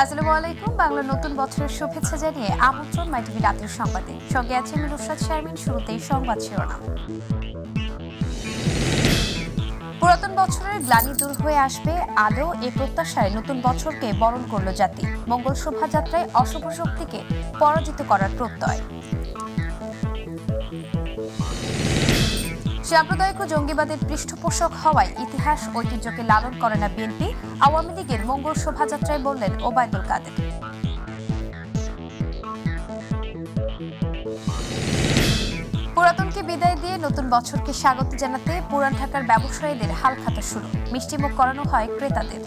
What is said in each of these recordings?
আসসালামু আলাইকুম বাংলা নতুন বছরের শুভেচ্ছা জানিয়ে আমন্ত্রণ মাই টিভি রাতের সংবাদে সঙ্গে আছেন রুশাদ শারমিন শুরুতেই সংবাদ শিরোনাম পুরাতন বছরের গ্লানি দূর হয়ে আসবে আলো এ প্রত্যাশায় নতুন বছরকে বরণ করল জাতি মঙ্গল শোভাযাত্রায় অশুভ শক্তিকে পরাজিত করার প্রত্যয় সাম্প্রদায়িক ও জঙ্গিবাদের পৃষ্ঠপোষক হওয়ায় ইতিহাস ঐতিহ্যকে লালন করে না বিএনপি আওয়ামী লীগের মঙ্গল শোভাযাত্রায় বললেন ওবায়দুল কাদের পুরাতনকে বিদায় দিয়ে নতুন বছরকে স্বাগত জানাতে পুরান ঢাকার ব্যবসায়ীদের হালখাতা শুরু মিষ্টিমুখ করানো হয় ক্রেতাদের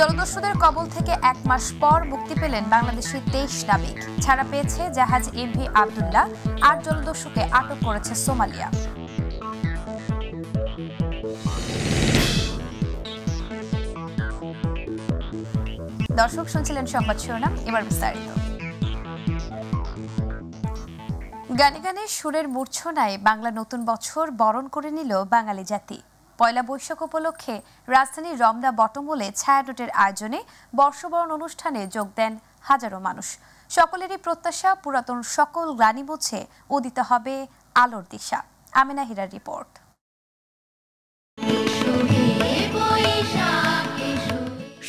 জলদস্যুদের কবল থেকে এক মাস পর মুক্তি পেলেন বাংলাদেশের তেইশ নাবিক ছাড়া পেয়েছে জাহাজ এমভি আবদুল্লাহ আর জলদস্যুকে আটক করেছে সোমালিয়া দর্শক শুনছিলেন সংবাদ শিরোনাম এবার বিস্তারিত গানে গানে সুরের মূর্ছনায় বাংলা নতুন বছর বরণ করে নিল বাঙালি জাতি পয়লা বৈশাখ উপলক্ষে রাজধানীর রমদা বটমূলে ছায়ানটের আয়োজনে বর্ষবরণ অনুষ্ঠানে যোগ দেন হাজারো মানুষ সকলেরই প্রত্যাশা পুরাতন সকল গ্লানি মুছে উদিত হবে আলোর দিশা আমেনা হীরার রিপোর্ট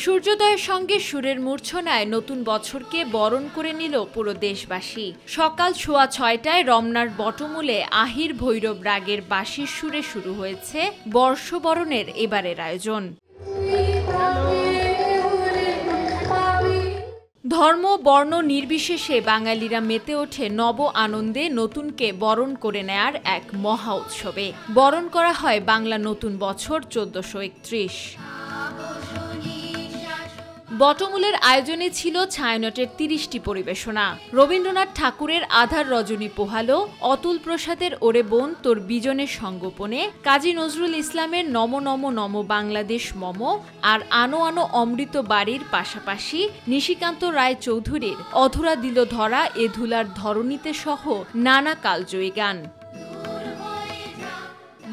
সূর্যোদয়ের সঙ্গে সুরের মূর্ছনায় নতুন বছরকে বরণ করে নিল পুরো দেশবাসী সকাল ছোয়া ছয়টায় রমনার বটমূলে আহির ভৈরব রাগের বাঁশির সুরে শুরু হয়েছে বর্ষবরণের এবারের আয়োজন ধর্ম বর্ণ নির্বিশেষে বাঙালিরা মেতে ওঠে নব আনন্দে নতুনকে বরণ করে নেয়ার এক মহা উৎসবে বরণ করা হয় বাংলা নতুন বছর চোদ্দশো একত্রিশ বটমূলের আয়োজনে ছিল ছায়ানটের তিরিশটি পরিবেশনা রবীন্দ্রনাথ ঠাকুরের আধার রজনী পোহালো অতুল প্রসাদের ওরে বোন তোর বিজনের সঙ্গোপনে কাজী নজরুল ইসলামের নম নম নম বাংলাদেশ মম আর আনো আনো অমৃত বাড়ির পাশাপাশি নিশিকান্ত রায় চৌধুরীর অধুরা দিল ধরা এ ধুলার ধরণীতে সহ নানা কালজয়ী গান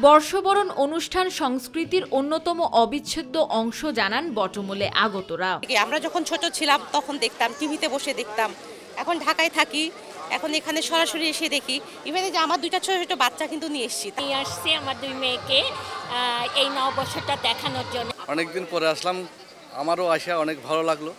বর্ষবরণ অনুষ্ঠান সংস্কৃতির অন্যতম অবিচ্ছেদ্য অংশ জানান বটমূলে আগতরা আমরা যখন ছোট ছিলাম তখন দেখতাম টিভিতে বসে দেখতাম এখন ঢাকায় থাকি এখন এখানে সরাসরি এসে দেখি ইভেন যে আমার দুইটা ছোট ছোট বাচ্চা কিন্তু নিয়ে এসেছি নিয়ে আসছি আমার দুই মেয়েকে এই বছরটা দেখানোর জন্য অনেকদিন পরে আসলাম আমারও আসা অনেক ভালো লাগলো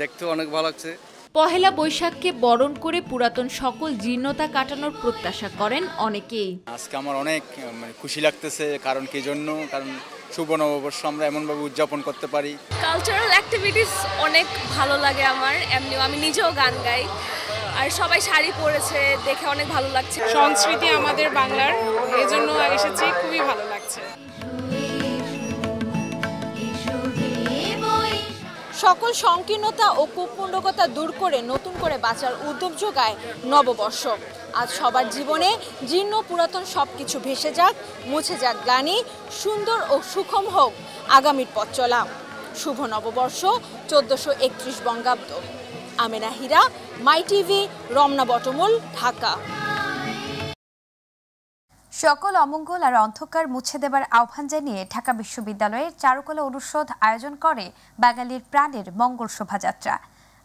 দেখতেও অনেক ভালো লাগছে পহেলা বৈশাখকে বরণ করে পুরাতন সকল জীর্ণতা কাটানোর প্রত্যাশা করেন অনেকেই আজকে আমার অনেক মানে খুশি লাগতেছে কারণ কি জন্য কারণ শুভ নববর্ষ আমরা এমনভাবে উদযাপন করতে পারি কালচারাল অ্যাক্টিভিটিস অনেক ভালো লাগে আমার এমনিও আমি নিজেও গান গাই আর সবাই শাড়ি পরেছে দেখে অনেক ভালো লাগছে সংস্কৃতি আমাদের বাংলার এজন্য এসেছি খুবই ভালো লাগছে সকল সংকীর্ণতা ও কুপণ্ডকতা দূর করে নতুন করে বাঁচার উদ্যোগ যোগায় নববর্ষ আজ সবার জীবনে জীর্ণ পুরাতন সব কিছু ভেসে যাক মুছে যাক গ্লানি সুন্দর ও সুখম হোক আগামীর পথ চলা শুভ নববর্ষ চোদ্দশো একত্রিশ বঙ্গাব্দ আমেনা হীরা মাই টিভি রমনা বটমূল ঢাকা সকল অমঙ্গল আর অন্ধকার মুছে দেবার আহ্বান জানিয়ে ঢাকা বিশ্ববিদ্যালয়ের চারুকলা অনুষদ আয়োজন করে বাঙালির প্রাণের মঙ্গল শোভাযাত্রা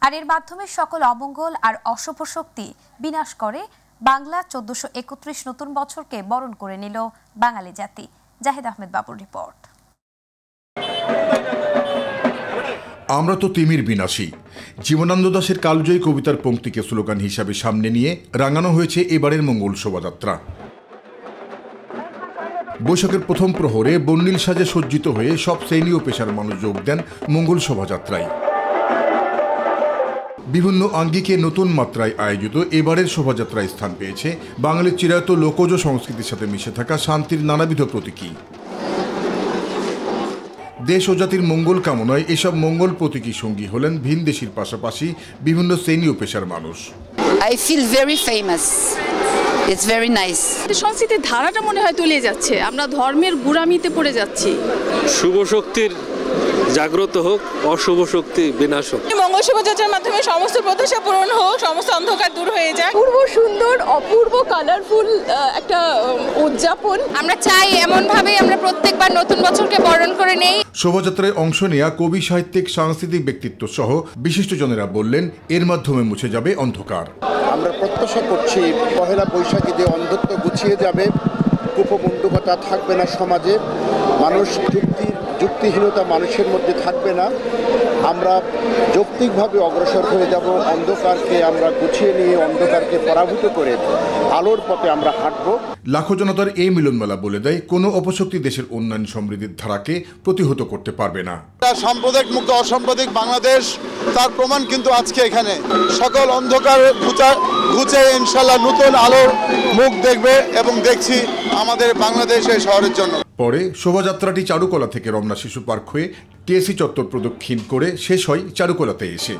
আর এর মাধ্যমে সকল অমঙ্গল আর অশুভ শক্তি বিনাশ করে বাংলা চোদ্দশো একত্রিশ নতুন বছরকে বরণ করে নিল বাঙালি জাতি জাহেদ আহমেদ বাবুর রিপোর্ট আমরা তো তিমির বিনাশী জীবনানন্দ দাসের কালজয়ী কবিতার পঙ্ক্তিকে স্লোগান হিসাবে সামনে নিয়ে রাঙানো হয়েছে এবারের মঙ্গল শোভাযাত্রা বৈশাখের প্রথম প্রহরে বর্ণিল সাজে সজ্জিত হয়ে সব শ্রেণী ও পেশার মানুষ যোগ দেন মঙ্গল শোভাযাত্রায় বিভিন্ন আঙ্গিকে নতুন মাত্রায় আয়োজিত এবারের শোভাযাত্রায় স্থান পেয়েছে বাঙালির চিরায়ত লোকজ সংস্কৃতির সাথে মিশে থাকা শান্তির নানাবিধ প্রতীকী দেশ ও জাতির মঙ্গল কামনায় এসব মঙ্গল প্রতীকী সঙ্গী হলেন ভিন দেশের পাশাপাশি বিভিন্ন শ্রেণী ও পেশার মানুষ I feel very it's very nice সংস্কৃতির ধারাটা মনে হয় তলিয়ে যাচ্ছে আমরা ধর্মের গুড়ামিতে পড়ে যাচ্ছি শুভ শক্তির জাগ্রত হোক অশুভ শক্তি বিনাশ হোক মঙ্গল শোভাযাত্রার মাধ্যমে সমস্ত প্রত্যাশা পূরণ হোক সমস্ত অন্ধকার দূর হয়ে যায় পূর্ব সুন্দর অপূর্ব কালারফুল একটা উদযাপন আমরা চাই এমনভাবেই আমরা প্রত্যেকবার নতুন বছরকে বরণ করে নেই শোভাযাত্রায় অংশ নেয়া কবি সাহিত্যিক সাংস্কৃতিক ব্যক্তিত্ব সহ বিশিষ্টজনেরা বললেন এর মাধ্যমে মুছে যাবে অন্ধকার আমরা প্রত্যাশা করছি পহেলা বৈশাখী যে অন্ধত্ব গুছিয়ে যাবে কুপমণ্ডুকতা থাকবে না সমাজে মানুষ যুক্তির যুক্তিহীনতা মানুষের মধ্যে থাকবে না আমরা যৌক্তিকভাবে অগ্রসর হয়ে যাব অন্ধকারকে আমরা গুছিয়ে নিয়ে অন্ধকারকে পরাভূত করে আলোর পথে আমরা হাঁটব লাখো জনতার এই মিলনমেলা বলে দেয় কোনো অপশক্তি দেশের উন্নয়ন সমৃদ্ধির ধারাকে প্রতিহত করতে পারবে না সাম্প্রদায়িক মুক্ত অসাম্প্রদায়িক বাংলাদেশ তার প্রমাণ কিন্তু আজকে এখানে সকল অন্ধকার ঘুচে ইনশাল্লাহ নতুন আলোর মুখ দেখবে এবং দেখছি আমাদের বাংলাদেশ এই শহরের জন্য পরে শোভাযাত্রাটি চারুকলা থেকে রমনা শিশু পার্ক হয়ে টিএসি চত্বর প্রদক্ষিণ করে শেষ হয় চারুকলাতে এসে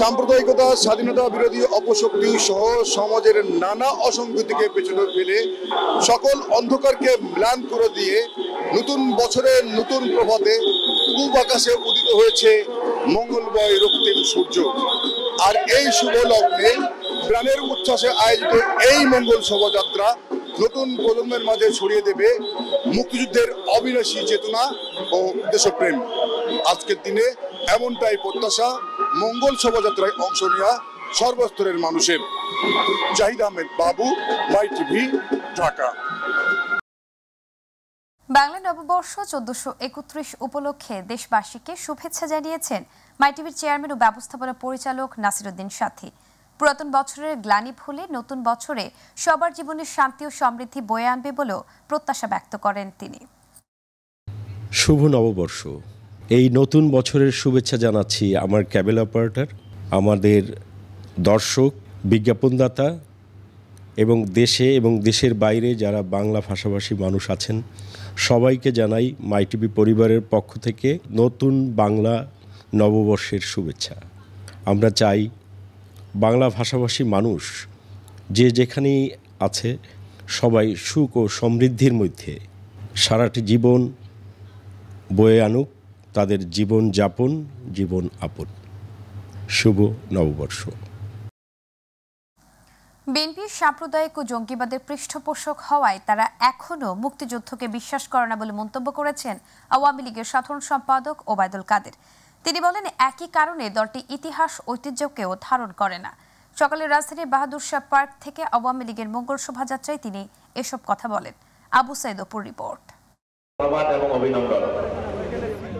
সাম্প্রদায়িকতা স্বাধীনতা বিরোধী অপশক্তি সহ সমাজের নানা অসঙ্গতিকে পেছনে ফেলে সকল অন্ধকারকে ম্লান করে দিয়ে নতুন বছরের নতুন প্রভাতে পূব আকাশে উদিত হয়েছে মঙ্গলময় রক্তিম সূর্য আর এই শুভ লগ্নে প্রাণের উচ্ছ্বাসে আয়োজিত এই মঙ্গল শোভাযাত্রা নতুন প্রজন্মের মাঝে ছড়িয়ে দেবে মুক্তিযুদ্ধের অবিনাশী চেতনা ও দেশপ্রেম আজকের দিনে এমনটাই প্রত্যাশা মঙ্গল শোভাযাত্রায় অংশ নেওয়া সর্বস্তরের মানুষের জাহিদ আহমেদ বাবু মাই টিভি ঢাকা বাংলা নববর্ষ চোদ্দশো একত্রিশ উপলক্ষে দেশবাসীকে শুভেচ্ছা জানিয়েছেন মাইটিভির চেয়ারম্যান ও ব্যবস্থাপনা পরিচালক নাসিরুদ্দিন সাথী পুরাতন বছরের গ্লানি ভুলে নতুন বছরে সবার জীবনে শান্তি ও সমৃদ্ধি বয়ে আনবে বলেও প্রত্যাশা ব্যক্ত করেন তিনি শুভ নববর্ষ এই নতুন বছরের শুভেচ্ছা জানাচ্ছি আমার ক্যাবেল অপারেটর আমাদের দর্শক বিজ্ঞাপনদাতা এবং দেশে এবং দেশের বাইরে যারা বাংলা ভাষাভাষী মানুষ আছেন সবাইকে জানাই মাইটিভি পরিবারের পক্ষ থেকে নতুন বাংলা নববর্ষের শুভেচ্ছা আমরা চাই বাংলা ভাষাভাষী মানুষ যে যেখানেই আছে সবাই সুখ ও সমৃদ্ধির মধ্যে সারাটি জীবন বয়ে আনুক তাদের জীবন যাপন জীবন আপন শুভ নববর্ষ বিএনপির সাম্প্রদায়িক ও জঙ্গিবাদের পৃষ্ঠপোষক হওয়ায় তারা এখনও মুক্তিযুদ্ধকে বিশ্বাস করে না বলে মন্তব্য করেছেন আওয়ামী লীগের সাধারণ সম্পাদক ওবায়দুল কাদের তিনি বলেন একই কারণে দলটি ইতিহাস ঐতিহ্যকেও ধারণ করে না সকালে রাজধানীর বাহাদুর শাহ পার্ক থেকে আওয়ামী লীগের মঙ্গল শোভাযাত্রায় তিনি এসব কথা বলেন আবু সাইদপুর রিপোর্ট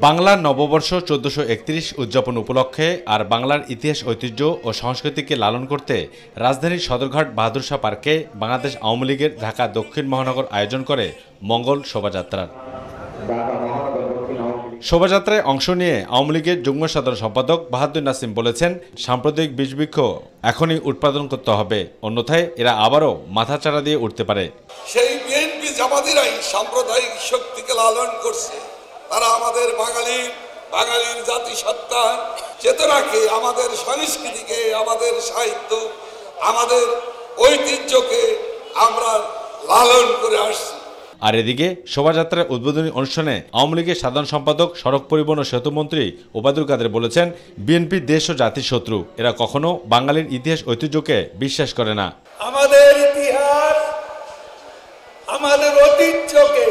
বাংলার নববর্ষ চোদ্দশো একত্রিশ উদযাপন উপলক্ষে আর বাংলার ইতিহাস ঐতিহ্য ও সংস্কৃতিকে লালন করতে রাজধানীর সদরঘাট বাহাদুর শাহ পার্কে বাংলাদেশ আওয়ামী লীগের ঢাকা দক্ষিণ মহানগর আয়োজন করে মঙ্গল শোভাযাত্রার শোভাযাত্রায় অংশ নিয়ে আওয়ামী লীগের যুগ্ম সাধারণ সম্পাদক বাহাদুর নাসিম বলেছেন সাম্প্রদায়িক বৃক্ষ এখনই উৎপাদন করতে হবে অন্যথায় এরা আবারও মাথাচাড়া দিয়ে উঠতে পারে সেই বিএনপি জামাতিরাই সাম্প্রদায়িক শক্তিকে লালন করছে তারা আমাদের বাঙালি বাঙালির জাতিসত্তা চেতনাকে আমাদের সংস্কৃতিকে আমাদের সাহিত্য আমাদের ঐতিহ্যকে আমরা লালন করে আসছি আর এদিকে শোভাযাত্রার উদ্বোধনী অনুষ্ঠানে আওয়ামী লীগের সাধারণ সম্পাদক সড়ক পরিবহন ও সেতুমন্ত্রী ওবায়দুল কাদের বলেছেন বিএনপি দেশ ও জাতির শত্রু এরা কখনো বাঙালির ইতিহাস ঐতিহ্যকে বিশ্বাস করে না আমাদের ইতিহাস আমাদের ঐতিহ্যকে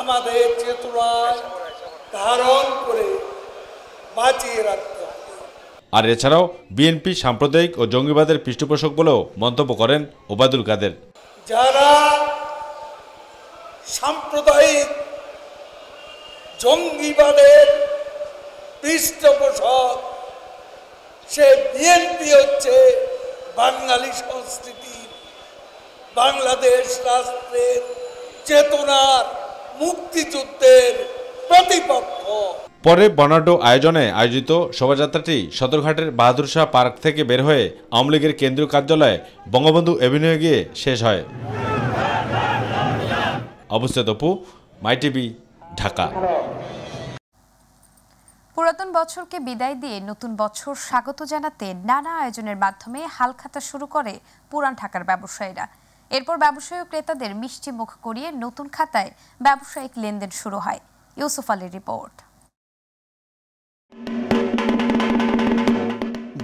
আমাদের চেতনা ধারণ করে বাঁচিয়ে রাখতে আর এছাড়াও বিএনপি সাম্প্রদায়িক ও জঙ্গিবাদের পৃষ্ঠপোষক বলেও মন্তব্য করেন ওবায়দুল কাদের যারা সাম্প্রদায়িক জঙ্গিবাদের পৃষ্ঠপোষক সে বিএনপি হচ্ছে বাঙালি সংস্কৃতি বাংলাদেশ রাষ্ট্রের চেতনার মুক্তিযুদ্ধের প্রতিপক্ষ পরে বর্ণাঢ্য আয়োজনে আয়োজিত শোভাযাত্রাটি সদরঘাটের বাহাদুর শাহ পার্ক থেকে বের হয়ে আওয়ামী লীগের কেন্দ্রীয় কার্যালয়ে বঙ্গবন্ধু এভিনিউয়ে গিয়ে শেষ হয় অবস্থাদপু মাইটিভি ঢাকা পুরাতন বছরকে বিদায় দিয়ে নতুন বছর স্বাগত জানাতে নানা আয়োজনের মাধ্যমে হালখাতা শুরু করে পুরান ঢাকার ব্যবসায়ীরা এরপর ব্যবসায়ী ক্রেতাদের মিষ্টি মুখ করিয়ে নতুন খাতায় ব্যবসায়িক লেনদেন শুরু হয় ইউসুফ আলীর রিপোর্ট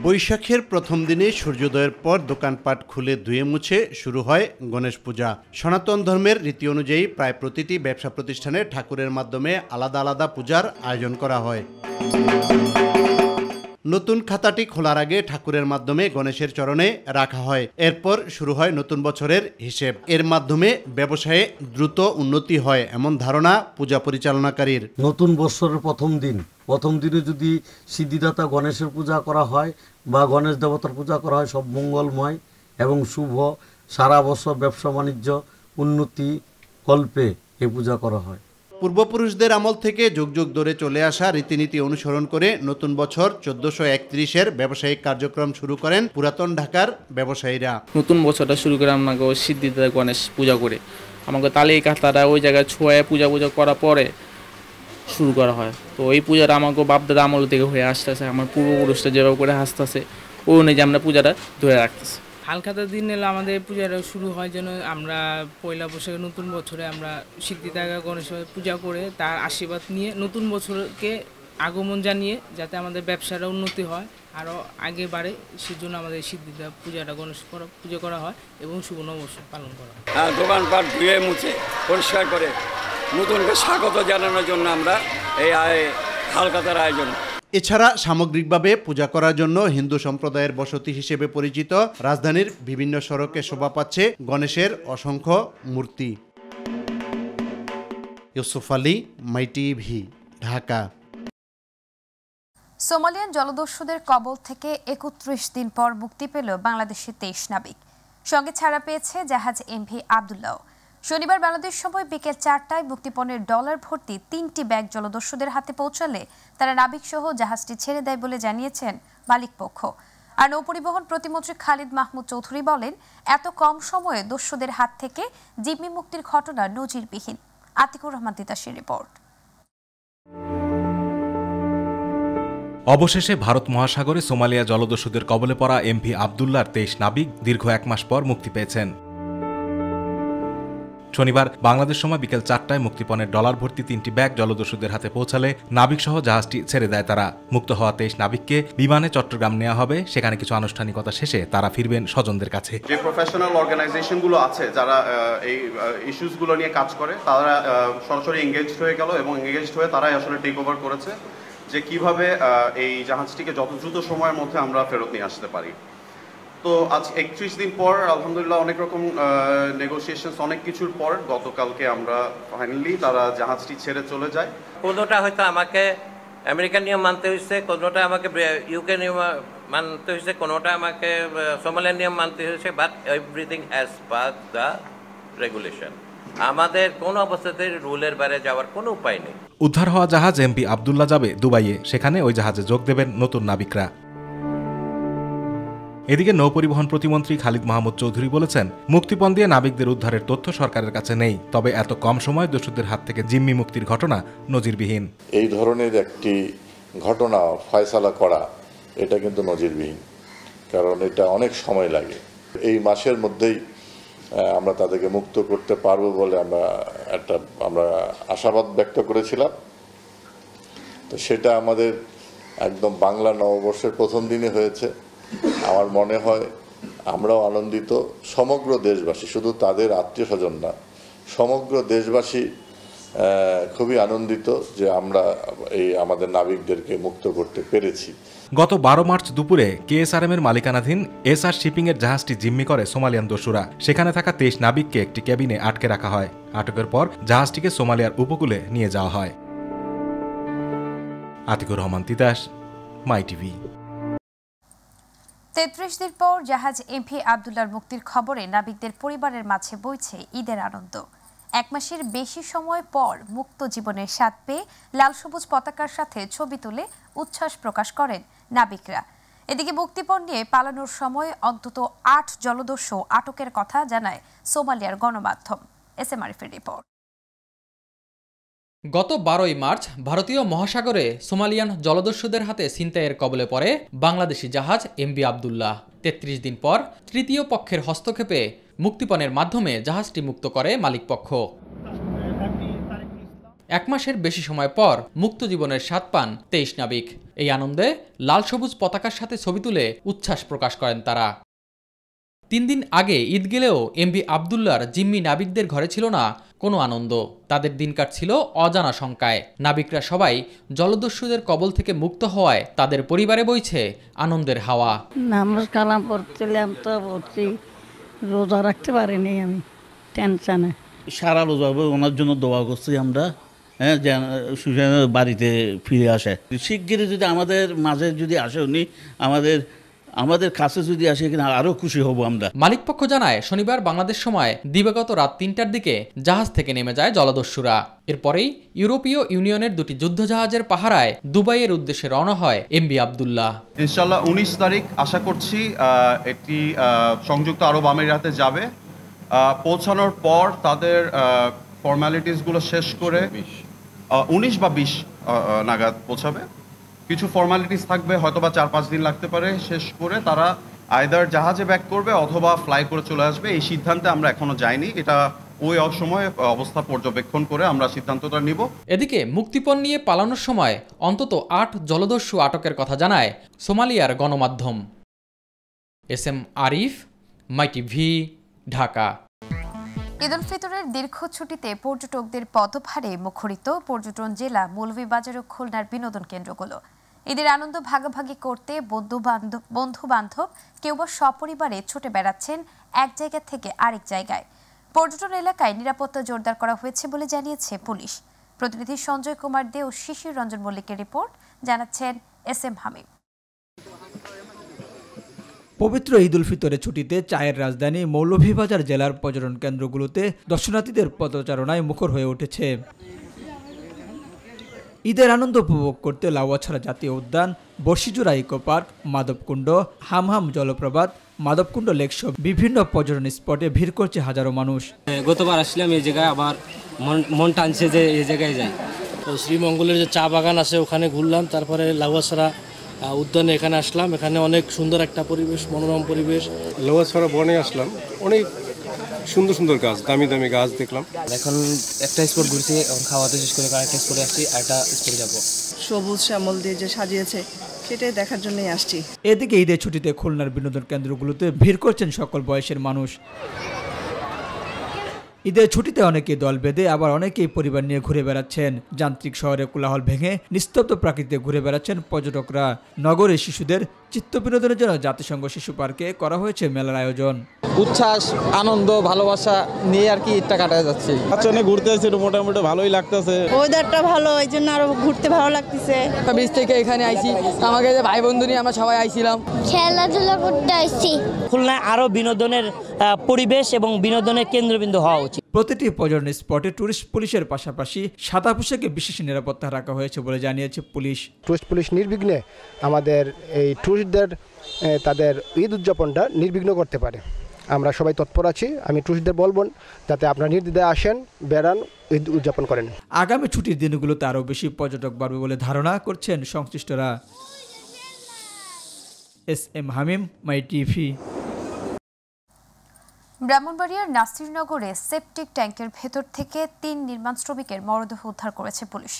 বৈশাখের প্রথম দিনে সূর্যোদয়ের পর দোকানপাট খুলে ধুয়ে মুছে শুরু হয় গণেশ পূজা সনাতন ধর্মের রীতি অনুযায়ী প্রায় প্রতিটি ব্যবসা প্রতিষ্ঠানে ঠাকুরের মাধ্যমে আলাদা আলাদা পূজার আয়োজন করা হয় নতুন খাতাটি খোলার আগে ঠাকুরের মাধ্যমে গণেশের চরণে রাখা হয় এরপর শুরু হয় নতুন বছরের হিসেব এর মাধ্যমে ব্যবসায়ে দ্রুত উন্নতি হয় এমন ধারণা পূজা পরিচালনাকারীর নতুন বছরের প্রথম দিন প্রথম দিনে যদি সিদ্ধিদাতা গণেশের পূজা করা হয় বা গণেশ দেবতার পূজা করা হয় সব মঙ্গলময় এবং শুভ সারা বছর ব্যবসা বাণিজ্য উন্নতি কল্পে এ পূজা করা হয় পূর্বপুরুষদের আমল থেকে যুগ যুগ ধরে চলে আসা রীতিনীতি অনুসরণ করে নতুন বছর চোদ্দশো একত্রিশের ব্যবসায়িক কার্যক্রম শুরু করেন পুরাতন ঢাকার ব্যবসায়ীরা নতুন বছরটা শুরু করে আমাকে সিদ্ধিদা গণেশ পূজা করে আমাকে তালে কাতারা ওই জায়গায় ছোঁয়ায় পূজা পূজা করার পরে শুরু করা হয় তো এই পূজাটা আমাকে বাপদাদা আমল থেকে হয়ে আসতেছে আমার পূর্বপুরুষটা যেভাবে করে আসতেছে ও অনুযায়ী আমরা পূজাটা ধরে রাখতেছি আলখাতা দিন এলে আমাদের পূজাটা শুরু হয় যেন আমরা পয়লা বৈশাখে নতুন বছরে আমরা সিদ্ধিদাগা গণেশ পূজা করে তার আশীর্বাদ নিয়ে নতুন বছরকে আগমন জানিয়ে যাতে আমাদের ব্যবসাটা উন্নতি হয় আরও আগে বাড়ে সেজন্য আমাদের সিদ্ধিদা পূজাটা গণেশ করা পুজো করা হয় এবং শুভ নববর্ষ পালন করা হয় হ্যাঁ দোকানপাট ধুয়ে মুছে পরিষ্কার করে নতুনকে স্বাগত জানানোর জন্য আমরা এই হালকাতার আয়োজন এছাড়া সামগ্রিকভাবে পূজা করার জন্য হিন্দু সম্প্রদায়ের বসতি হিসেবে পরিচিত রাজধানীর বিভিন্ন সড়কে শোভা পাচ্ছে গণেশের অসংখ্য মূর্তি ইউসুফ আলী মাই ঢাকা সোমালিয়ান জলদস্যুদের কবল থেকে একত্রিশ দিন পর মুক্তি পেল বাংলাদেশের তেইশ নাবিক সঙ্গে ছাড়া পেয়েছে জাহাজ এমভি আবদুল্লাহ শনিবার বাংলাদেশ সময় বিকেল চারটায় মুক্তিপণের ডলার ভর্তি তিনটি ব্যাগ জলদস্যুদের হাতে পৌঁছালে তারা নাবিকসহ জাহাজটি ছেড়ে দেয় বলে জানিয়েছেন মালিকপক্ষ আর নৌপরিবহন প্রতিমন্ত্রী খালিদ মাহমুদ চৌধুরী বলেন এত কম সময়ে দস্যুদের হাত থেকে জিম্মি মুক্তির ঘটনা নজিরবিহীন আতিকুর রহমান তিতাসের রিপোর্ট অবশেষে ভারত মহাসাগরে সোমালিয়া জলদস্যুদের কবলে পড়া এমভি আবদুল্লার তেইশ নাবিক দীর্ঘ এক মাস পর মুক্তি পেয়েছেন শনিবার বাংলাদেশ সময় বিকেল চারটায় মুক্তিপণের ডলার ভর্তি তিনটি ব্যাগ জলদস্যুদের হাতে পৌঁছালে নাবিকসহ জাহাজটি ছেড়ে দেয় তারা মুক্ত হওয়া তেইশ নাবিককে বিমানে চট্টগ্রাম নেওয়া হবে সেখানে কিছু আনুষ্ঠানিকতা শেষে তারা ফিরবেন স্বজনদের কাছে যে প্রফেশনাল অর্গানাইজেশনগুলো আছে যারা এই ইস্যুসগুলো নিয়ে কাজ করে তারা সরাসরি এঙ্গেজড হয়ে গেল এবং এঙ্গেজড হয়ে তারাই আসলে টেক ওভার করেছে যে কিভাবে এই জাহাজটিকে যত দ্রুত সময়ের মধ্যে আমরা ফেরত নিয়ে আসতে পারি তো আজ একত্রিশ দিন পর আলহামদুলিল্লাহ অনেক রকম নেগোসিয়েশন অনেক কিছুর পর গতকালকে আমরা ফাইনালি তারা জাহাজটি ছেড়ে চলে যায় কোনোটা হয়তো আমাকে আমেরিকান নিয়ম মানতে হয়েছে কোনোটা আমাকে ইউকে নিয়ম মানতে হয়েছে কোনোটা আমাকে সোমালিয়ান নিয়ম মানতে হয়েছে but everything as per the regulation আমাদের কোন অবস্থাতে রুলের বাইরে যাওয়ার কোনো উপায় নেই উদ্ধার হওয়া জাহাজ এমপি আবদুল্লাহ যাবে দুবাইয়ে সেখানে ওই জাহাজে যোগ দেবেন নতুন নাবিকরা এদিকে নৌপরিবহন প্রতিমন্ত্রী খালিদ মাহমুদ চৌধুরী বলেছেন মুক্তিপণ দিয়ে নাবিকদের উদ্ধারের তথ্য সরকারের কাছে নেই তবে এত কম সময় দস্যুদের হাত থেকে জিম্মি মুক্তির ঘটনা নজিরবিহীন এই ধরনের একটি ঘটনা ফয়সালা করা এটা কিন্তু নজিরবিহীন কারণ এটা অনেক সময় লাগে এই মাসের মধ্যেই আমরা তাদেরকে মুক্ত করতে পারবো বলে আমরা একটা আমরা আশাবাদ ব্যক্ত করেছিলাম তো সেটা আমাদের একদম বাংলা নববর্ষের প্রথম দিনে হয়েছে আমার মনে হয় আমরাও আনন্দিত সমগ্র দেশবাসী শুধু তাদের আত্মীয় স্বজন না সমগ্র দেশবাসী খুবই আনন্দিত যে আমরা এই আমাদের নাবিকদেরকে মুক্ত করতে পেরেছি গত বারো মার্চ দুপুরে কেএসআরএম এর মালিকানাধীন এসআর শিপিং এর জাহাজটি জিম্মি করে সোমালিয়ান দস্যুরা সেখানে থাকা তেইশ নাবিককে একটি ক্যাবিনে আটকে রাখা হয় আটকের পর জাহাজটিকে সোমালিয়ার উপকূলে নিয়ে যাওয়া হয় আতিকুর রহমান তিতাস মাই টিভি তেত্রিশ দিন পর জাহাজ এমভি আবদুল্লার মুক্তির খবরে নাবিকদের পরিবারের মাঝে বইছে ঈদের আনন্দ এক মাসের বেশি সময় পর মুক্ত জীবনের স্বাদ পেয়ে লাল সবুজ পতাকার সাথে ছবি তুলে উচ্ছ্বাস প্রকাশ করেন নাবিকরা এদিকে মুক্তিপণ নিয়ে পালানোর সময় অন্তত আট জলদস্যু আটকের কথা জানায় সোমালিয়ার গণমাধ্যম এস এম আরিফের রিপোর্ট গত বারোই মার্চ ভারতীয় মহাসাগরে সোমালিয়ান জলদস্যুদের হাতে ছিনতাইয়ের কবলে পড়ে বাংলাদেশি জাহাজ এমবি আবদুল্লাহ তেত্রিশ দিন পর তৃতীয় পক্ষের হস্তক্ষেপে মুক্তিপণের মাধ্যমে জাহাজটি মুক্ত করে মালিকপক্ষ এক মাসের বেশি সময় পর মুক্ত জীবনের স্বাদ পান তেইশ নাবিক এই আনন্দে লাল সবুজ পতাকার সাথে ছবি তুলে উচ্ছ্বাস প্রকাশ করেন তারা তিন দিন আগে ঈদ গেলেও এমবি আবদুল্লার জিম্মি নাবিকদের ঘরে ছিল না কোনো আনন্দ তাদের দিন কাটছিল অজানা শঙ্কায় নাবিকরা সবাই জলদস্যুদের কবল থেকে মুক্ত হওয়ায় তাদের পরিবারে বইছে আনন্দের হাওয়া নামাজ কালাম পড়ছিলাম তো রোজা রাখতে পারিনি আমি টেনশানে সারা রোজা ওনার জন্য দোয়া করছি আমরা হ্যাঁ বাড়িতে ফিরে আসে শিগগিরই যদি আমাদের মাঝে যদি আসে উনি আমাদের আমাদের কাছে যদি আসে কিনা আরো খুশি হব আমরা মালিকপক্ষ জানায় শনিবার বাংলাদেশ সময় দিবাগত রাত তিনটার দিকে জাহাজ থেকে নেমে যায় জলদস্যুরা এরপরেই ইউরোপীয় ইউনিয়নের দুটি যুদ্ধজাহাজের পাহারায় দুবাইয়ের উদ্দেশ্যে রওনা হয় এম বি আবদুল্লাহ ইনশাল্লাহ উনিশ তারিখ আশা করছি একটি সংযুক্ত আরব আমিরাতে যাবে পৌঁছানোর পর তাদের ফর্মালিটিসগুলো শেষ করে উনিশ বা বিশ নাগাদ পৌঁছাবে কিছু ফর্মালিটিস থাকবে হয়তো বা চার পাঁচ দিন লাগতে পারে শেষ করে তারা আয়দার জাহাজে ব্যাক করবে অথবা ফ্লাই করে চলে আসবে এই সিদ্ধান্তে আমরা এখনো যাইনি এটা ওই অসময়ে অবস্থা পর্যবেক্ষণ করে আমরা সিদ্ধান্তটা নিব এদিকে মুক্তিপণ নিয়ে পালানোর সময় অন্তত আট জলদস্যু আটকের কথা জানায় সোমালিয়ার গণমাধ্যম S M Arif My TV Dhaka Eid ul ফিতরের দীর্ঘ ছুটিতে পর্যটকদের পদভারে মুখরিত পর্যটন জেলা মৌলভীবাজার ও খুলনার বিনোদন কেন্দ্রগুলো ঈদের আনন্দ ভাগাভাগি করতে বন্ধু বান্ধব কেউ বা সপরিবারে ছুটে বেড়াচ্ছেন এক জায়গা থেকে আরেক জায়গায় পর্যটন এলাকায় নিরাপত্তা জোরদার করা হয়েছে বলে জানিয়েছে পুলিশ প্রতিনিধি সঞ্জয় কুমার দে ও শিশির রঞ্জন মল্লিকের রিপোর্ট জানাচ্ছেন এস এম হামিম পবিত্র ঈদুল ফিতরের ছুটিতে চায়ের রাজধানী মৌলভীবাজার জেলার পর্যটন কেন্দ্রগুলোতে দর্শনার্থীদের পদচারণায় মুখর হয়ে উঠেছে ঈদের আনন্দ উপভোগ করতে লাউয়াছড়া জাতীয় উদ্যান বর্ষিজুরা ইকো পার্ক মাধবকুণ্ড হামহাম জলপ্রপাত মাধবকুণ্ড লেকসহ বিভিন্ন পর্যটন স্পটে ভিড় করছে হাজারো মানুষ হ্যাঁ, গতবার আসলাম এই জায়গায় আমার মন টানছে যে এই জায়গায় যাই তো শ্রীমঙ্গলের যে চা বাগান আছে ওখানে ঘুরলাম তারপরে লাউয়াছড়া উদ্যানে এখানে আসলাম এখানে অনেক সুন্দর একটা পরিবেশ মনোরম পরিবেশ লোহাছড়া বনে আসলাম অনেক সুন্দর সুন্দর গাছ দামি দামি গাছ দেখলাম এখন একটা স্পট ঘুরছি এখন খাওয়া দাওয়া শেষ করে আরেকটা স্পটে আসছি আরেকটা স্পটে যাবো সবুজ শ্যামল দিয়ে যে সাজিয়েছে সেটাই দেখার জন্যই আসছি এদিকে ঈদের ছুটিতে খুলনার বিনোদন কেন্দ্রগুলোতে ভিড় করছেন সকল বয়সের মানুষ ঈদের ছুটিতে অনেকেই দল বেঁধে আবার অনেকেই পরিবার নিয়ে ঘুরে বেড়াচ্ছেন যান্ত্রিক শহরে কোলাহল ভেঙে নিস্তব্ধ প্রাকৃতিক ঘুরে বেড়াচ্ছেন পর্যটকরা নগরের শিশুদের বিনোদনের জন্য জাতিসংঘ শিশু পার্কে করা হয়েছে মেলার আয়োজন উচ্ছ্বাস আনন্দ ভালোবাসা নিয়ে আর কি ইটটা কাটা যাচ্ছে বাচ্চানে ঘুরতে আসছিল মোটামুটি ভালোই লাগতেছে ওয়েদারটা ভালো এই জন্য আরো ঘুরতে ভালো লাগতেছে বিচ থেকে এখানে আইছি আমাকে যে ভাই বন্ধু নিয়ে আমরা সবাই আইছিলাম খেলাধুলা করতে আইছি খুলনা আরো বিনোদনের পরিবেশ এবং বিনোদনের কেন্দ্রবিন্দু হওয়া উচিত প্রতিটি পর্যটন স্পটে টুরিস্ট পুলিশের পাশাপাশি সাদা পোশাকে বিশেষ নিরাপত্তা রাখা হয়েছে বলে জানিয়েছে পুলিশ টুরিস্ট পুলিশ নির্বিঘ্নে আমাদের এই টুরিস্ট টুরিস্টদের তাদের ঈদ উদযাপনটা নির্বিঘ্ন করতে পারে আমরা সবাই তৎপর আছি আমি টুরিস্টদের বলবো যাতে আপনারা নির্দিদায় আসেন বেড়ান ঈদ উদযাপন করেন আগামী ছুটির দিনগুলোতে আরও বেশি পর্যটক বাড়বে বলে ধারণা করছেন সংশ্লিষ্টরা S M Hamim My TV ব্রাহ্মণবাড়িয়ার নাসিরনগরে সেপটিক ট্যাঙ্কের ভেতর থেকে তিন নির্মাণ শ্রমিকের মরদেহ উদ্ধার করেছে পুলিশ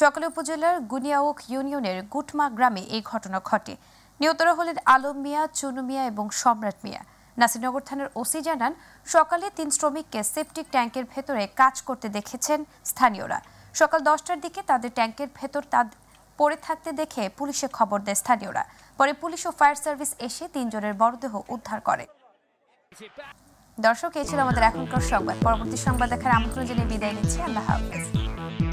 সকালে উপজেলার গুনিয়াওক ইউনিয়নের গুটমা গ্রামে এই ঘটনা ঘটে নিহতরা হলেন আলম মিয়া চুনু মিয়া এবং সম্রাট মিয়া নাসিরনগর থানার ওসি জানান সকালে তিন শ্রমিককে সেপটিক ট্যাঙ্কের ভেতরে কাজ করতে দেখেছেন স্থানীয়রা সকাল দশটার দিকে তাদের ট্যাঙ্কের ভেতর তা পড়ে থাকতে দেখে পুলিশে খবর দেয় স্থানীয়রা পরে পুলিশ ও ফায়ার সার্ভিস এসে তিনজনের মরদেহ উদ্ধার করে দর্শক এই ছিল আমাদের এখনকার সংবাদ পরবর্তী সংবাদ দেখার আমন্ত্রণ জেনে বিদায় নিচ্ছি আল্লাহ হাফেজ